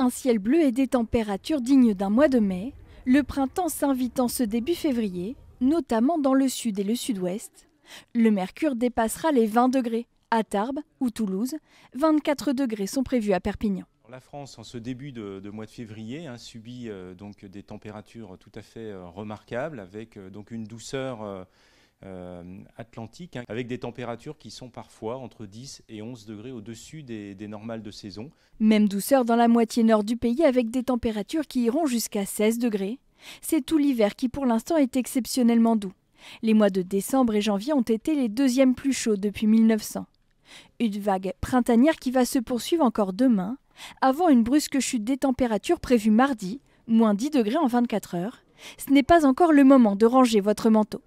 un ciel bleu et des températures dignes d'un mois de mai, le printemps s'invite en ce début février, notamment dans le sud et le sud-ouest. Le mercure dépassera les 20 degrés à Tarbes ou Toulouse, 24 degrés sont prévus à Perpignan. La France, en ce début de, mois de février, hein, subit euh, donc des températures tout à fait euh, remarquables, avec euh, donc une douceur euh, atlantique, hein, avec des températures qui sont parfois entre 10 et 11 degrés au-dessus des, des normales de saison. Même douceur dans la moitié nord du pays, avec des températures qui iront jusqu'à 16 degrés. C'est tout l'hiver qui pour l'instant est exceptionnellement doux. Les mois de décembre et janvier ont été les deuxièmes plus chauds depuis 1900. Une vague printanière qui va se poursuivre encore demain, avant une brusque chute des températures prévue mardi, moins 10 degrés en 24 heures. Ce n'est pas encore le moment de ranger votre manteau.